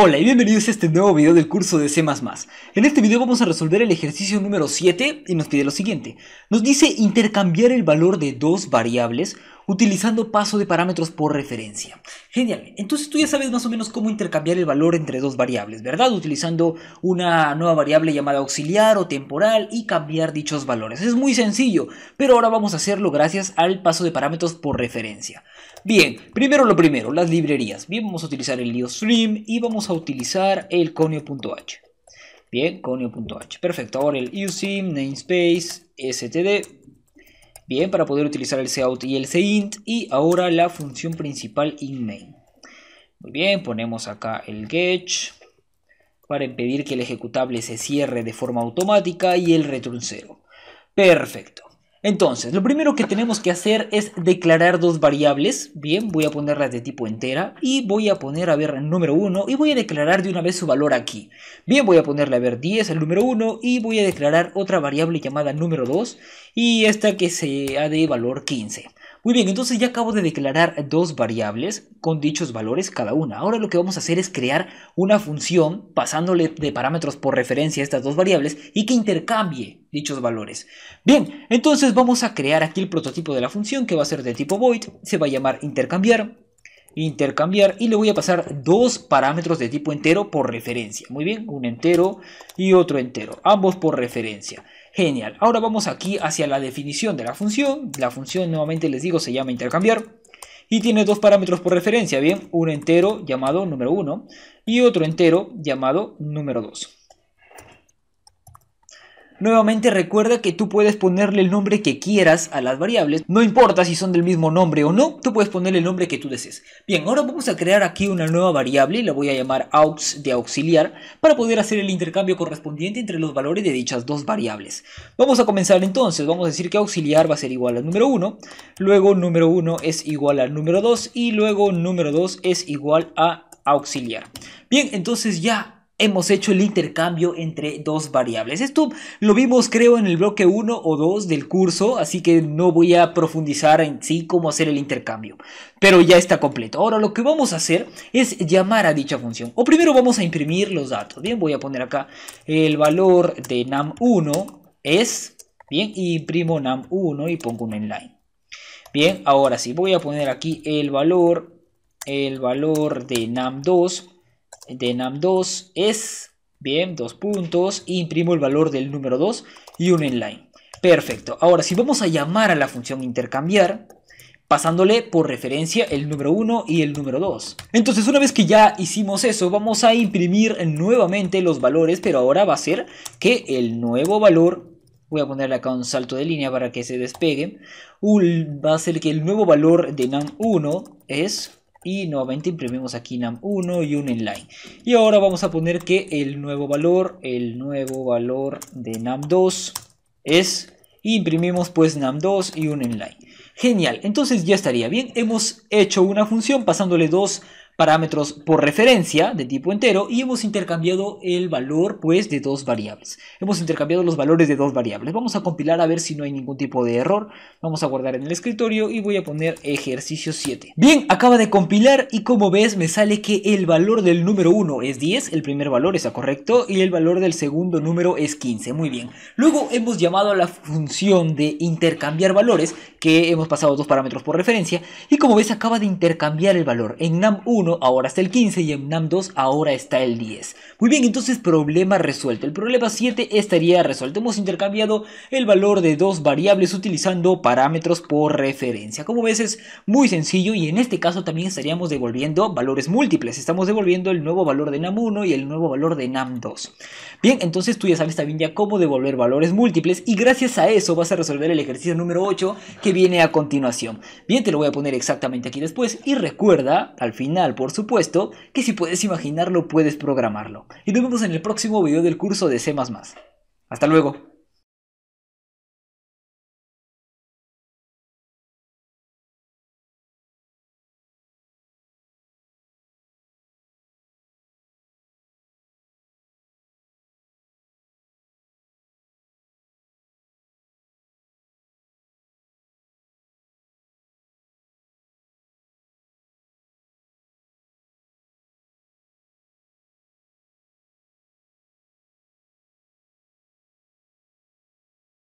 Hola y bienvenidos a este nuevo video del curso de C++. En este video vamos a resolver el ejercicio número 7 y nos pide lo siguiente. Nos dice intercambiar el valor de dos variables utilizando paso de parámetros por referencia. Genial, entonces tú ya sabes más o menos cómo intercambiar el valor entre dos variables, ¿verdad? Utilizando una nueva variable llamada auxiliar o temporal y cambiar dichos valores. Es muy sencillo, pero ahora vamos a hacerlo gracias al paso de parámetros por referencia. Bien, primero lo primero, las librerías. Bien, vamos a utilizar el IOStream y vamos a utilizar el conio.h. Bien, conio.h. Perfecto, ahora el usim namespace std Bien, para poder utilizar el cout y el cint. Y ahora la función principal in main. Muy bien, ponemos acá el get para impedir que el ejecutable se cierre de forma automática y el return 0. Perfecto. Entonces, lo primero que tenemos que hacer es declarar dos variables. Bien, voy a ponerlas de tipo entera y voy a poner, a ver, el número 1 y voy a declarar de una vez su valor aquí. Bien, voy a ponerle, a ver, 10 el número 1 y voy a declarar otra variable llamada número 2 y esta que se ha de valor 15. Muy bien, entonces ya acabo de declarar dos variables con dichos valores cada una. Ahora lo que vamos a hacer es crear una función pasándole de parámetros por referencia a estas dos variables y que intercambie dichos valores. Bien, entonces vamos a crear aquí el prototipo de la función que va a ser de tipo void, se va a llamar intercambiar intercambiar y le voy a pasar dos parámetros de tipo entero por referencia. Muy bien, un entero y otro entero, ambos por referencia. Genial. Ahora vamos aquí hacia la definición de la función. La función, nuevamente les digo, se llama intercambiar. Y tiene dos parámetros por referencia, ¿bien? Un entero llamado número 1 y otro entero llamado número 2. Nuevamente recuerda que tú puedes ponerle el nombre que quieras a las variables, no importa si son del mismo nombre o no, tú puedes ponerle el nombre que tú desees. Bien, ahora vamos a crear aquí una nueva variable, la voy a llamar aux de auxiliar, para poder hacer el intercambio correspondiente entre los valores de dichas dos variables. Vamos a comenzar entonces, vamos a decir que auxiliar va a ser igual a número 1, luego número 1 es igual al número 2 y luego número 2 es igual a auxiliar. Bien, entonces ya hemos hecho el intercambio entre dos variables. Esto lo vimos creo en el bloque 1 o 2 del curso, así que no voy a profundizar en sí cómo hacer el intercambio, pero ya está completo. Ahora lo que vamos a hacer es llamar a dicha función, o primero vamos a imprimir los datos. Bien, voy a poner acá el valor de nam 1 es, bien, imprimo num1 y pongo un inline. Bien, ahora sí, voy a poner aquí el valor, el valor de nam 2 de nam 2 es, bien, dos puntos, imprimo el valor del número 2 y un inline. Perfecto. Ahora, si vamos a llamar a la función intercambiar, pasándole por referencia el número 1 y el número 2. Entonces una vez que ya hicimos eso, vamos a imprimir nuevamente los valores, pero ahora va a ser que el nuevo valor, voy a ponerle acá un salto de línea para que se despegue, va a ser que el nuevo valor de nam 1 es y nuevamente imprimimos aquí nam 1 y un inline y ahora vamos a poner que el nuevo valor el nuevo valor de nam 2 es imprimimos pues nam 2 y un inline genial entonces ya estaría bien hemos hecho una función pasándole dos parámetros por referencia de tipo entero y hemos intercambiado el valor pues de dos variables. Hemos intercambiado los valores de dos variables. Vamos a compilar a ver si no hay ningún tipo de error. Vamos a guardar en el escritorio y voy a poner ejercicio 7. Bien, acaba de compilar y como ves me sale que el valor del número 1 es 10, el primer valor está correcto y el valor del segundo número es 15. Muy bien. Luego hemos llamado a la función de intercambiar valores que hemos pasado dos parámetros por referencia y como ves acaba de intercambiar el valor en nam 1 ahora está el 15 y en NAM 2 ahora está el 10. Muy bien, entonces problema resuelto. El problema 7 estaría resuelto. Hemos intercambiado el valor de dos variables utilizando parámetros por referencia. Como ves es muy sencillo y en este caso también estaríamos devolviendo valores múltiples. Estamos devolviendo el nuevo valor de NAM 1 y el nuevo valor de NAM 2. Bien, entonces tú ya sabes también ya cómo devolver valores múltiples y gracias a eso vas a resolver el ejercicio número 8 que viene a continuación. Bien, te lo voy a poner exactamente aquí después y recuerda al final por supuesto, que si puedes imaginarlo puedes programarlo. Y nos vemos en el próximo video del curso de C++. Hasta luego.